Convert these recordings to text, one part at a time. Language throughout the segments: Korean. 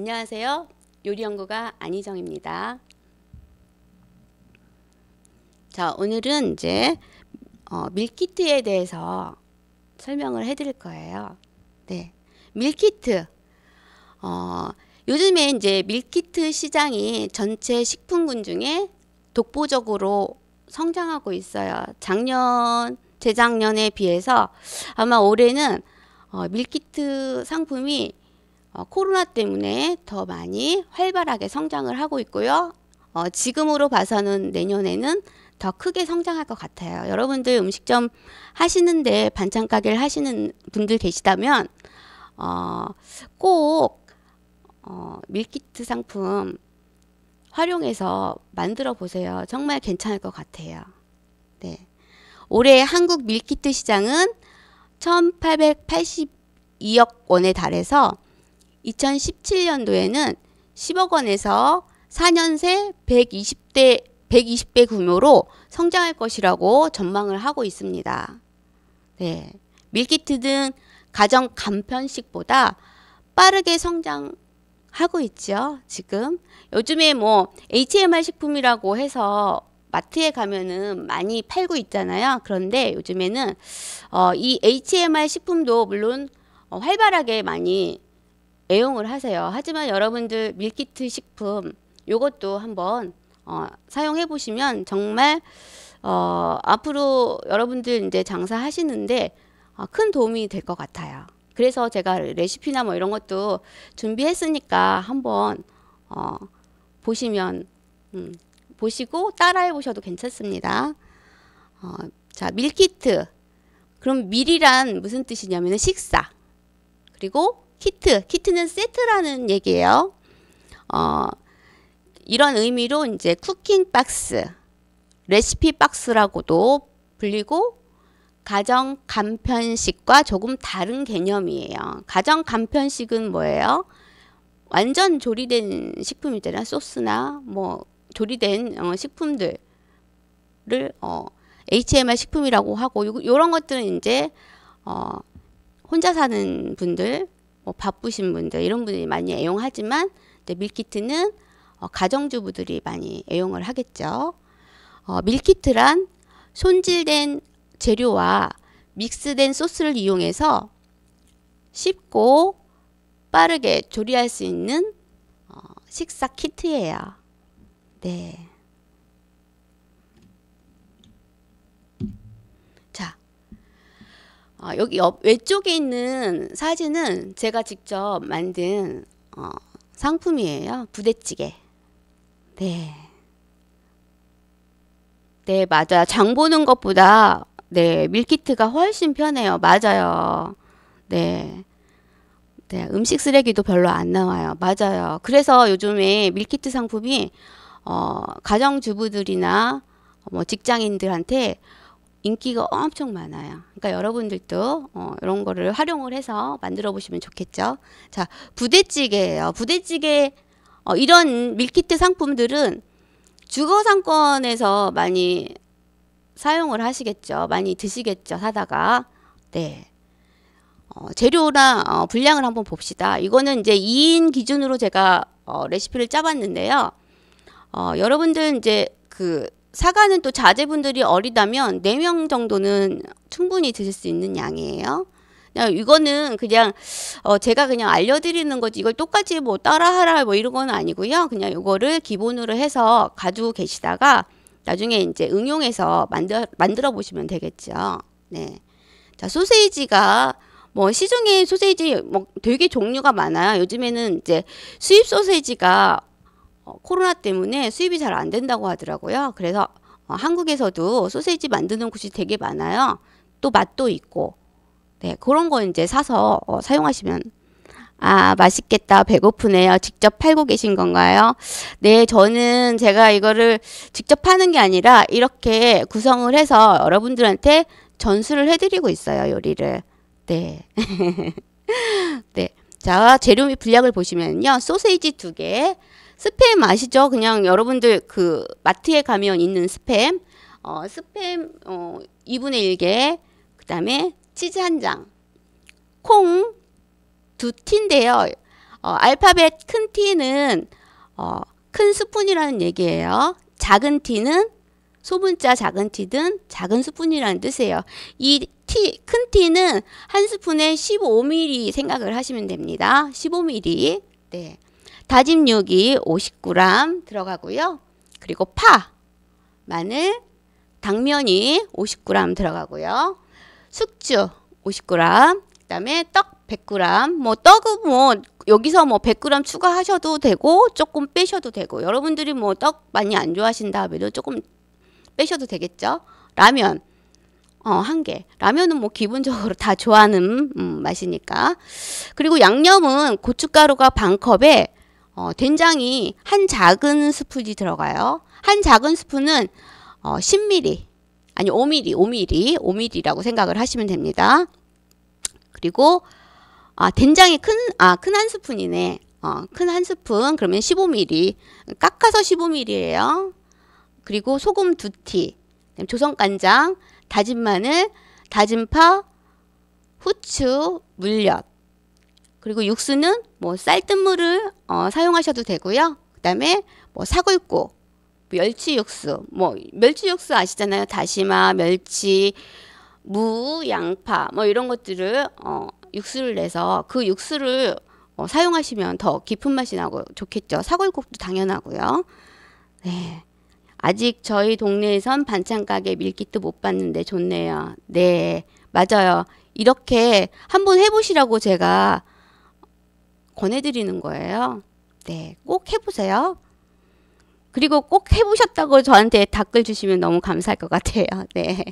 안녕하세요. 요리연구가 안희정입니다. 자, 오늘은 이제 어, 밀키트에 대해서 설명을 해드릴 거예요. 네, 밀키트. 어, 요즘에 이제 밀키트 시장이 전체 식품군 중에 독보적으로 성장하고 있어요. 작년, 재작년에 비해서 아마 올해는 어, 밀키트 상품이 어, 코로나 때문에 더 많이 활발하게 성장을 하고 있고요. 어, 지금으로 봐서는 내년에는 더 크게 성장할 것 같아요. 여러분들 음식점 하시는데 반찬 가게를 하시는 분들 계시다면 어, 꼭 어, 밀키트 상품 활용해서 만들어 보세요. 정말 괜찮을 것 같아요. 네. 올해 한국 밀키트 시장은 1882억 원에 달해서 2017년도에는 10억 원에서 4년새 120대 120배 규모로 성장할 것이라고 전망을 하고 있습니다. 네. 밀키트 등 가정 간편식보다 빠르게 성장하고 있죠. 지금 요즘에 뭐 HMR 식품이라고 해서 마트에 가면은 많이 팔고 있잖아요. 그런데 요즘에는 어, 이 HMR 식품도 물론 어, 활발하게 많이 애용을 하세요. 하지만 여러분들 밀키트 식품 요것도 한번 어, 사용해 보시면 정말 어, 앞으로 여러분들 이제 장사하시는데 어, 큰 도움이 될 것 같아요. 그래서 제가 레시피나 뭐 이런 것도 준비했으니까 한번 어, 보시면 음, 보시고 따라해 보셔도 괜찮습니다. 어, 자 밀키트 그럼 밀이란 무슨 뜻이냐면 식사 그리고 키트, 키트는 세트라는 얘기예요. 어, 이런 의미로 이제 쿠킹 박스, 레시피 박스라고도 불리고 가정 간편식과 조금 다른 개념이에요. 가정 간편식은 뭐예요? 완전 조리된 식품이잖아요. 소스나 뭐 조리된 어, 식품들을 어, HMR 식품이라고 하고 요, 런 것들은 이제 어, 혼자 사는 분들 뭐 바쁘신 분들 이런 분들이 많이 애용하지만 밀키트는 어, 가정주부들이 많이 애용을 하겠죠. 어, 밀키트란 손질된 재료와 믹스된 소스를 이용해서 쉽고 빠르게 조리할 수 있는 어, 식사 키트예요. 네. 어, 여기 옆, 왼쪽에 있는 사진은 제가 직접 만든 어, 상품이에요. 부대찌개. 네. 네, 맞아요. 장 보는 것보다 네, 밀키트가 훨씬 편해요. 맞아요. 네. 네, 음식 쓰레기도 별로 안 나와요. 맞아요. 그래서 요즘에 밀키트 상품이 어, 가정주부들이나 뭐 직장인들한테 인기가 엄청 많아요. 그러니까 여러분들도 어, 이런 거를 활용을 해서 만들어 보시면 좋겠죠. 자, 부대찌개예요. 부대찌개 어, 이런 밀키트 상품들은 주거 상권에서 많이 사용을 하시겠죠. 많이 드시겠죠. 사다가. 네. 어, 재료나 어, 분량을 한번 봅시다. 이거는 이제 2인 기준으로 제가 어, 레시피를 짜봤는데요. 어, 여러분들 이제 그 사과는 또 자제분들이 어리다면 네 명 정도는 충분히 드실 수 있는 양이에요. 그냥 이거는 그냥 어 제가 그냥 알려드리는 거지 이걸 똑같이 뭐 따라하라 뭐 이런 건 아니고요. 그냥 이거를 기본으로 해서 가지고 계시다가 나중에 이제 응용해서 만들, 만들어 보시면 되겠죠. 네. 자, 소세지가 뭐 시중에 소세지 뭐 되게 종류가 많아요. 요즘에는 이제 수입 소세지가 어, 코로나 때문에 수입이 잘 안 된다고 하더라고요. 그래서 어, 한국에서도 소세지 만드는 곳이 되게 많아요. 또 맛도 있고 네, 그런 거 이제 사서 어, 사용하시면 아 맛있겠다 배고프네요 직접 팔고 계신 건가요 네 저는 제가 이거를 직접 파는 게 아니라 이렇게 구성을 해서 여러분들한테 전수를 해드리고 있어요 요리를 네 네. 자 재료 및 분량을 보시면요 소세지 두개 스팸 아시죠? 그냥 여러분들 그 마트에 가면 있는 스팸, 어, 스팸 어, 2분의 1개, 그 다음에 치즈 한 장, 콩 두틴데요 어, 알파벳 큰 티는 어, 큰 스푼이라는 얘기예요. 작은 티는 소분자 작은 티든 작은 스푼이라는 뜻이에요. 이 티, 큰 티는 한 스푼에 15ml 생각을 하시면 됩니다. 15ml. 네. 다짐육이 50g 들어가고요. 그리고 파, 마늘, 당면이 50g 들어가고요. 숙주 50g, 그다음에 떡 100g. 뭐 떡은 뭐 여기서 뭐 100g 추가하셔도 되고 조금 빼셔도 되고 여러분들이 뭐 떡 많이 안 좋아하신다 하면 조금 빼셔도 되겠죠. 라면 어, 한 개. 라면은 뭐 기본적으로 다 좋아하는 음, 맛이니까. 그리고 양념은 고춧가루가 반 컵에 어, 된장이 한 작은 스푼이 들어가요. 한 작은 스푼은 어, 10ml 아니 5ml, 5ml, 5ml라고 생각을 하시면 됩니다. 그리고 아, 된장이 큰아큰 한 스푼이네. 어, 큰 한 스푼 그러면 15ml 깎아서 15ml예요. 그리고 소금 두 티, 조선간장, 다진 마늘, 다진 파, 후추, 물엿 그리고 육수는 뭐 쌀뜨물을 어, 사용하셔도 되고요. 그다음에 뭐 사골국, 뭐 멸치 육수, 뭐 멸치 육수 아시잖아요. 다시마, 멸치, 무, 양파 뭐 이런 것들을 어, 육수를 내서 그 육수를 어, 사용하시면 더 깊은 맛이 나고 좋겠죠. 사골국도 당연하고요. 네. 아직 저희 동네에선 반찬 가게 밀키트 못 봤는데 좋네요. 네. 맞아요. 이렇게 한번 해보시라고 제가 권해드리는 거예요. 네, 꼭 해보세요. 그리고 꼭 해보셨다고 저한테 답글 주시면 너무 감사할 것 같아요. 네.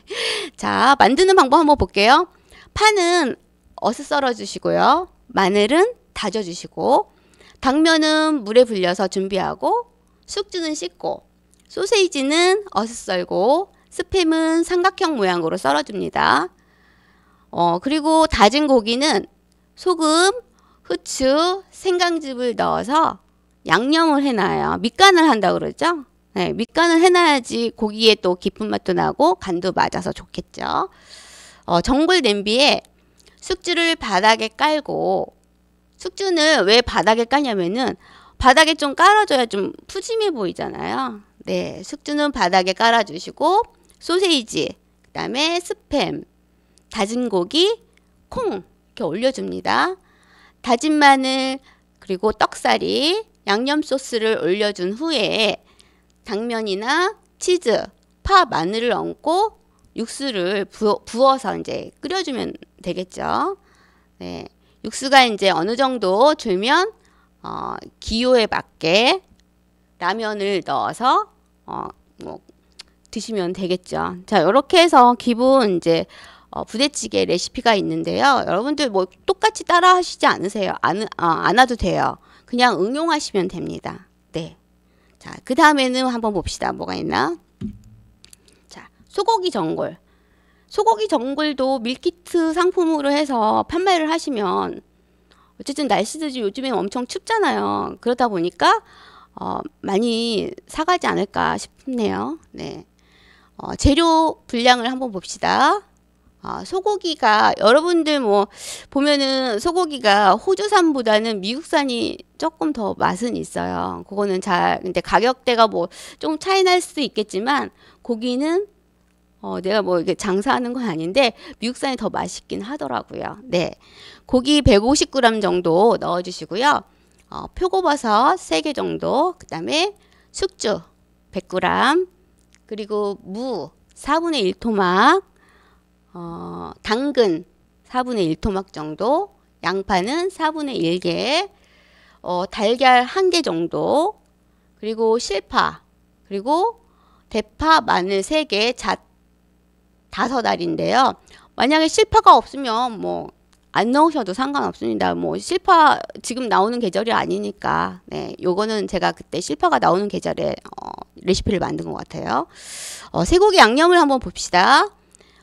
자, 만드는 방법 한번 볼게요. 파는 어슷 썰어주시고요. 마늘은 다져주시고, 당면은 물에 불려서 준비하고, 숙주는 씻고, 소세이지는 어슷 썰고, 스팸은 삼각형 모양으로 썰어줍니다. 어, 그리고 다진 고기는 소금, 후추, 생강즙을 넣어서 양념을 해놔요. 밑간을 한다 그러죠? 네, 밑간을 해놔야지 고기에 또 깊은 맛도 나고 간도 맞아서 좋겠죠. 어, 정글 냄비에 숙주를 바닥에 깔고 숙주는 왜 바닥에 깔냐면은 바닥에 좀 깔아줘야 좀 푸짐해 보이잖아요. 네, 숙주는 바닥에 깔아주시고 소세지, 그다음에 스팸, 다진 고기, 콩 이렇게 올려줍니다. 다진 마늘 그리고 떡사리 양념 소스를 올려준 후에 당면이나 치즈, 파, 마늘을 얹고 육수를 부어, 서 이제 끓여주면 되겠죠. 네. 육수가 이제 어느 정도 줄면 어, 기호에 맞게 라면을 넣어서 어, 뭐 드시면 되겠죠. 자, 이렇게 해서 기본 이제 어, 부대찌개 레시피가 있는데요. 여러분들 뭐 똑같이 따라 하시지 않으세요. 안, 어, 안 와도 돼요. 그냥 응용하시면 됩니다. 네. 자, 그 다음에는 한번 봅시다. 뭐가 있나? 자, 소고기 전골. 소고기 전골도 밀키트 상품으로 해서 판매를 하시면 어쨌든 날씨도 요즘에 엄청 춥잖아요. 그러다 보니까 어, 많이 사가지 않을까 싶네요. 네. 어, 재료 분량을 한번 봅시다. 아, 소고기가 여러분들 뭐 보면은 소고기가 호주산보다는 미국산이 조금 더 맛은 있어요. 그거는 잘 근데 가격대가 뭐좀 차이 날 수도 있겠지만 고기는 어, 내가 뭐 이게 장사하는 건 아닌데 미국산이 더 맛있긴 하더라고요. 네. 고기 150g 정도 넣어 주시고요. 어, 표고버섯 3개 정도, 그다음에 숙주 100g, 그리고 무 4분의 1 토막 어, 당근 4분의 1 토막 정도, 양파는 4분의 1개, 어, 달걀 1개 정도, 그리고 실파, 그리고 대파, 마늘 3개, 잣 5알인데요. 만약에 실파가 없으면 뭐안 넣으셔도 상관없습니다. 뭐 실파 지금 나오는 계절이 아니니까 네, 요거는 제가 그때 실파가 나오는 계절에 어, 레시피를 만든 것 같아요. 어, 쇠고기 양념을 한번 봅시다.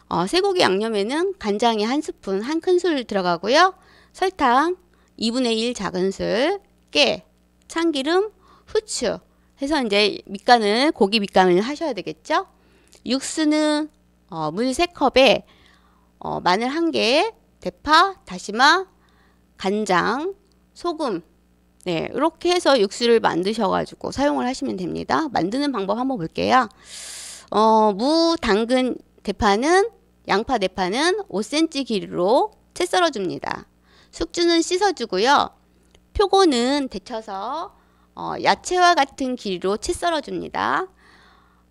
어, 쇠고기 양념에는 간장이 한 스푼, 한 큰술 들어가고요. 설탕 2분의 1 작은술, 깨, 참기름, 후추 해서 이제 밑간을 고기 밑간을 하셔야 되겠죠. 육수는 어, 물 3컵에 어, 마늘 1개, 대파, 다시마, 간장, 소금 네, 이렇게 해서 육수를 만드셔가지고 사용을 하시면 됩니다. 만드는 방법 한번 볼게요. 어, 무, 당근, 대파는 양파 대파는 5cm 길이로 채 썰어줍니다. 숙주는 씻어주고요. 표고는 데쳐서 어, 야채와 같은 길이로 채 썰어줍니다.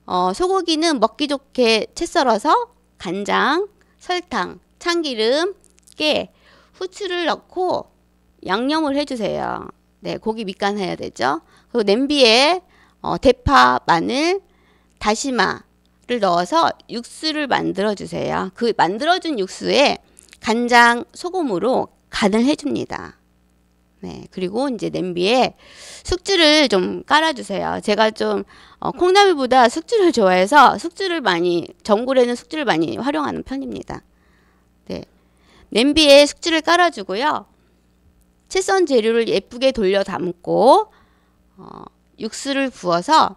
어, 소고기는 먹기 좋게 채 썰어서 간장, 설탕, 참기름, 깨, 후추를 넣고 양념을 해주세요. 네, 고기 밑간 해야 되죠. 그리고 냄비에 어, 대파, 마늘, 다시마, 를 넣어서 육수를 만들어 주세요. 그 만들어준 육수에 간장, 소금으로 간을 해줍니다. 네, 그리고 이제 냄비에 숙주를 좀 깔아주세요. 제가 좀 어, 콩나물보다 숙주를 좋아해서 숙주를 많이 전골에는 숙주를 많이 활용하는 편입니다. 네, 냄비에 숙주를 깔아주고요. 채썬 재료를 예쁘게 돌려 담고 어, 육수를 부어서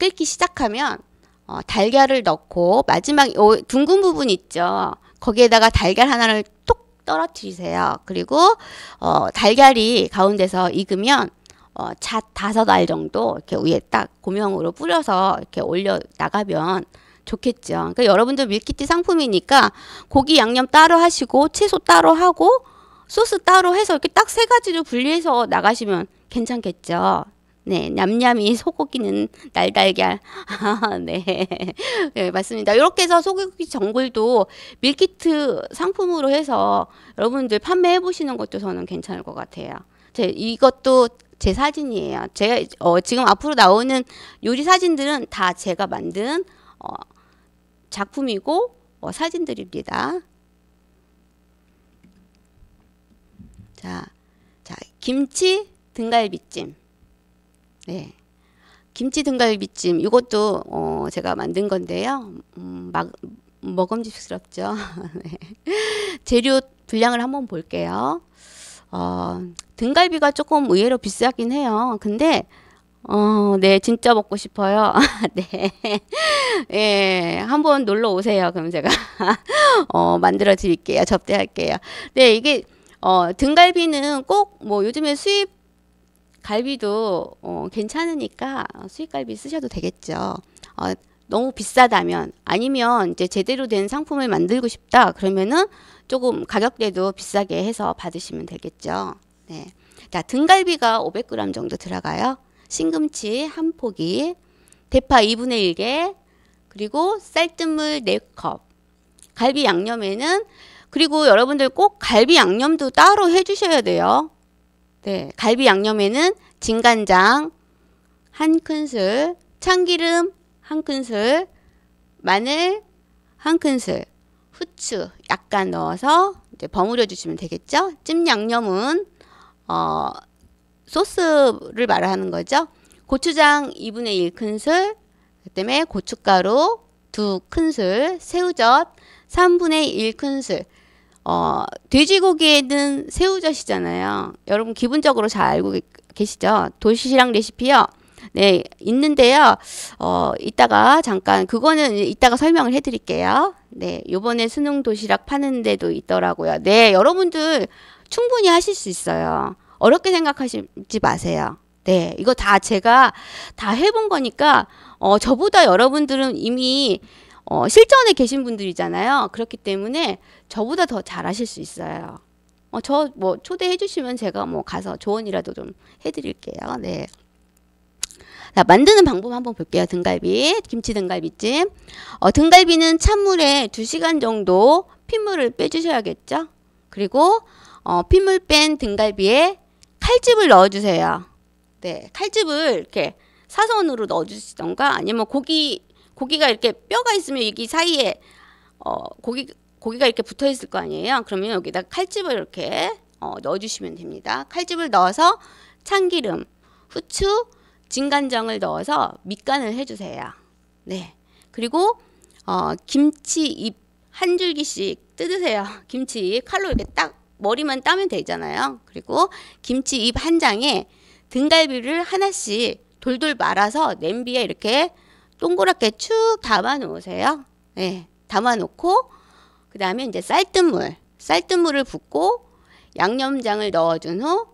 끓기 시작하면 어, 달걀을 넣고 마지막 요 둥근 부분 있죠. 거기에다가 달걀 하나를 톡 떨어뜨리세요. 그리고 어, 달걀이 가운데서 익으면 어, 잣 다섯 알 정도 이렇게 위에 딱 고명으로 뿌려서 이렇게 올려 나가면 좋겠죠. 그러니까 여러분들 밀키트 상품이니까 고기 양념 따로 하시고 채소 따로 하고 소스 따로 해서 이렇게 딱 세가지로 분리해서 나가시면 괜찮겠죠. 네, 냠냠이 소고기는 날달걀. 아, 네. 네, 맞습니다. 이렇게 해서 소고기 정글도 밀키트 상품으로 해서 여러분들 판매해 보시는 것도 저는 괜찮을 것 같아요. 제 이것도 제 사진이에요. 제 어, 지금 앞으로 나오는 요리 사진들은 다 제가 만든 어, 작품이고 어, 사진들입니다. 자, 자 김치 등갈비찜. 네. 김치 등갈비찜 이것도 어, 제가 만든 건데요. 음, 막, 먹음직스럽죠. 네. 재료 분량을 한번 볼게요. 어, 등갈비가 조금 의외로 비싸긴 해요. 근데 어, 네, 진짜 먹고 싶어요. 네. 예, 한번 놀러 오세요. 그럼 제가 어, 만들어 드릴게요. 접대할게요. 네, 이게 어, 등갈비는 꼭 뭐 요즘에 수입 갈비도 어, 괜찮으니까 수입갈비 쓰셔도 되겠죠. 어, 너무 비싸다면 아니면 이제 제대로 된 상품을 만들고 싶다 그러면은 조금 가격대도 비싸게 해서 받으시면 되겠죠. 네. 자, 등갈비가 500g 정도 들어가요. 신금치 한 포기, 대파 2분의 1개, 그리고 쌀뜨물 4컵. 갈비 양념에는 그리고 여러분들 꼭 갈비 양념도 따로 해주셔야 돼요. 네, 갈비 양념에는 진간장 한 큰술, 참기름 한 큰술, 마늘 한 큰술, 후추 약간 넣어서 이제 버무려 주시면 되겠죠. 찜 양념은 어, 소스를 말하는 거죠. 고추장 2분의 1 큰술, 그다음에 고춧가루 2 큰술, 새우젓 3분의 1 큰술, 어, 돼지고기에는 새우젓이잖아요. 여러분 기본적으로 잘 알고 계시죠? 도시락 레시피요. 네, 있는데요. 어, 이따가 잠깐 그거는 이따가 설명을 해 드릴게요. 네, 요번에 수능 도시락 파는 데도 있더라고요. 네, 여러분들 충분히 하실 수 있어요. 어렵게 생각하지 마세요. 네, 이거 다 제가 다 해본 거니까, 어, 저보다 여러분들은 이미 어, 실전에 계신 분들이잖아요. 그렇기 때문에 저보다 더 잘하실 수 있어요. 어, 저 뭐 초대해 주시면 제가 뭐 가서 조언이라도 좀 해드릴게요. 네. 자, 만드는 방법 한번 볼게요. 등갈비, 김치 등갈비찜. 어, 등갈비는 찬물에 2시간 정도 핏물을 빼주셔야겠죠. 그리고 어, 핏물 뺀 등갈비에 칼집을 넣어주세요. 네, 칼집을 이렇게 사선으로 넣어주시던가 아니면 고기 고기가 이렇게 뼈가 있으면 여기 사이에 어, 고기 고기가 이렇게 붙어 있을 거 아니에요. 그러면 여기다 칼집을 이렇게 어, 넣어주시면 됩니다. 칼집을 넣어서 참기름, 후추, 진간장을 넣어서 밑간을 해주세요. 네. 그리고 어, 김치 잎 한 줄기씩 뜯으세요. 김치 잎 칼로 이렇게 딱 머리만 따면 되잖아요. 그리고 김치 잎 한 장에 등갈비를 하나씩 돌돌 말아서 냄비에 이렇게 동그랗게 쭉 담아 놓으세요. 네, 예, 담아 놓고 그 다음에 이제 쌀뜨물, 쌀뜨물을 붓고 양념장을 넣어준 후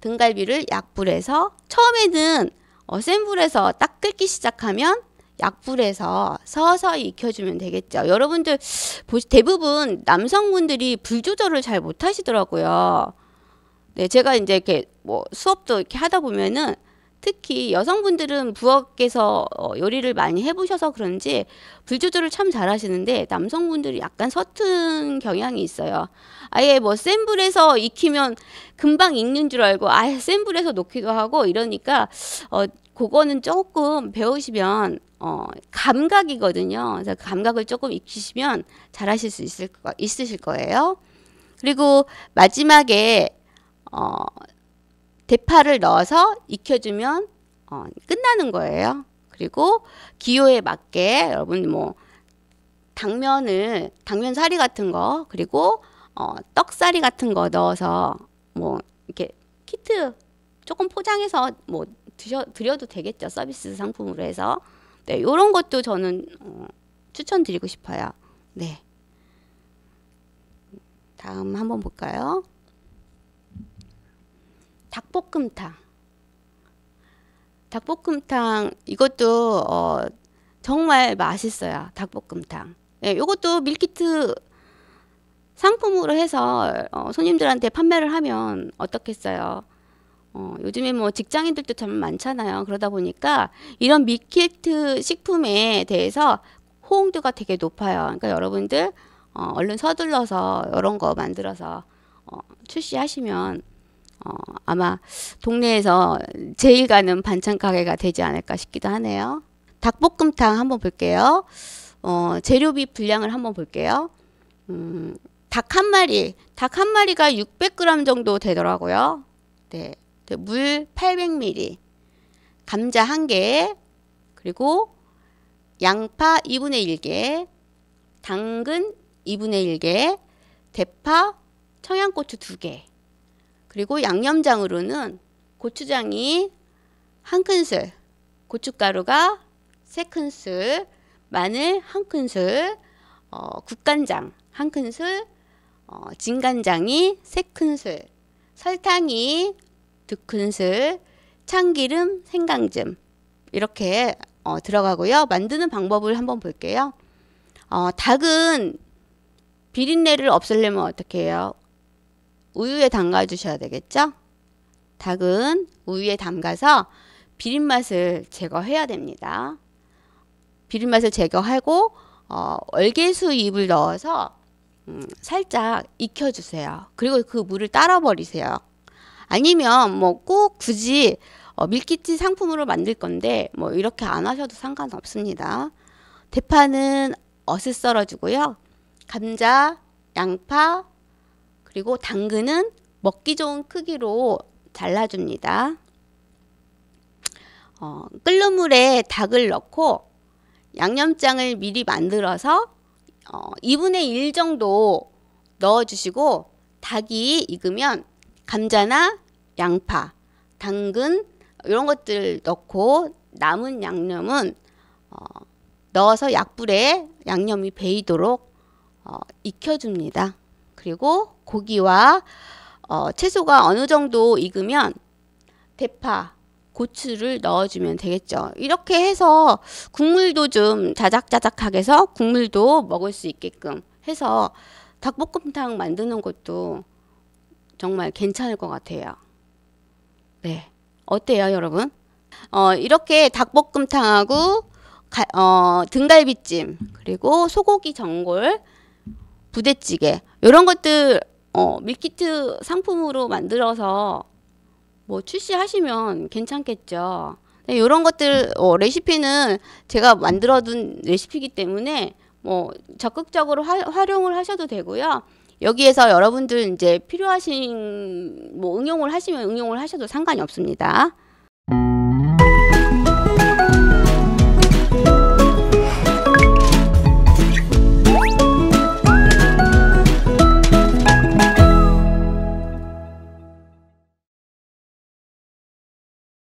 등갈비를 약불에서 처음에는 어센 불에서 딱 끓기 시작하면 약불에서 서서히 익혀주면 되겠죠. 여러분들 대부분 남성분들이 불 조절을 잘 못하시더라고요. 네, 제가 이제 이렇게 뭐 수업도 이렇게 하다 보면은 특히 여성분들은 부엌에서 어, 요리를 많이 해보셔서 그런지 불 조절을 참 잘하시는데 남성분들이 약간 서툰 경향이 있어요. 아예 뭐 센 불에서 익히면 금방 익는 줄 알고 아예 센 불에서 놓기도 하고 이러니까 어 그거는 조금 배우시면 어 감각이거든요. 그래서 감각을 조금 익히시면 잘하실 수 있을 거, 있으실 거예요. 그리고 마지막에 어 대파를 넣어서 익혀주면 어, 끝나는 거예요. 그리고 기호에 맞게 여러분 뭐 당면을 당면 사리 같은 거 그리고 어, 떡사리 같은 거 넣어서 뭐 이렇게 키트 조금 포장해서 뭐 드셔 드려도 되겠죠 서비스 상품으로 해서 네 이런 것도 저는 어, 추천드리고 싶어요. 네 다음 한번 볼까요? 닭볶음탕. 닭볶음탕 이것도 어, 정말 맛있어요. 닭볶음탕. 예, 이것도 밀키트 상품으로 해서 어, 손님들한테 판매를 하면 어떻겠어요? 어, 요즘에 뭐 직장인들도 참 많잖아요. 그러다 보니까 이런 밀키트 식품에 대해서 호응도가 되게 높아요. 그러니까 여러분들 어, 얼른 서둘러서 이런 거 만들어서 어, 출시하시면 어, 아마 동네에서 제일 가는 반찬 가게가 되지 않을까 싶기도 하네요. 닭볶음탕 한번 볼게요. 어, 재료비 분량을 한번 볼게요. 음, 닭 한 마리, 닭 한 마리가 600g 정도 되더라고요. 네. 네 물 800ml, 감자 1개, 그리고 양파 2분의 1개, 당근 2분의 1개, 대파, 청양고추 2개, 그리고 양념장으로는 고추장이 한 큰술, 고춧가루가 세 큰술, 마늘 한 큰술, 어, 국간장 한 큰술, 어, 진간장이 세 큰술, 설탕이 두 큰술, 참기름, 생강즙 이렇게 어, 들어가고요. 만드는 방법을 한번 볼게요. 어, 닭은 비린내를 없애려면 어떻게 해요? 우유에 담가 주셔야 되겠죠? 닭은 우유에 담가서 비린맛을 제거해야 됩니다. 비린맛을 제거하고 어, 얼개수 잎을 넣어서 음, 살짝 익혀주세요. 그리고 그 물을 따라 버리세요. 아니면 뭐 꼭 굳이 어, 밀키트 상품으로 만들 건데 뭐 이렇게 안 하셔도 상관없습니다. 대파는 어슷 썰어주고요. 감자, 양파, 그리고 당근은 먹기 좋은 크기로 잘라줍니다. 어, 끓는 물에 닭을 넣고 양념장을 미리 만들어서 어, 2분의 1 정도 넣어주시고 닭이 익으면 감자나 양파, 당근 이런 것들 넣고 남은 양념은 어, 넣어서 약불에 양념이 배이도록 어, 익혀줍니다. 그리고 고기와 어, 채소가 어느 정도 익으면 대파, 고추를 넣어주면 되겠죠. 이렇게 해서 국물도 좀 자작자작하게 해서 국물도 먹을 수 있게끔 해서 닭볶음탕 만드는 것도 정말 괜찮을 것 같아요. 네. 어때요, 여러분? 어, 이렇게 닭볶음탕하고 가, 어, 등갈비찜, 그리고 소고기 전골, 부대찌개 이런 것들 어, 밀키트 상품으로 만들어서 뭐 출시하시면 괜찮겠죠. 이런 것들 어, 레시피는 제가 만들어둔 레시피이기 때문에 뭐 적극적으로 화, 활용을 하셔도 되고요. 여기에서 여러분들 이제 필요하신 뭐 응용을 하시면 응용을 하셔도 상관이 없습니다.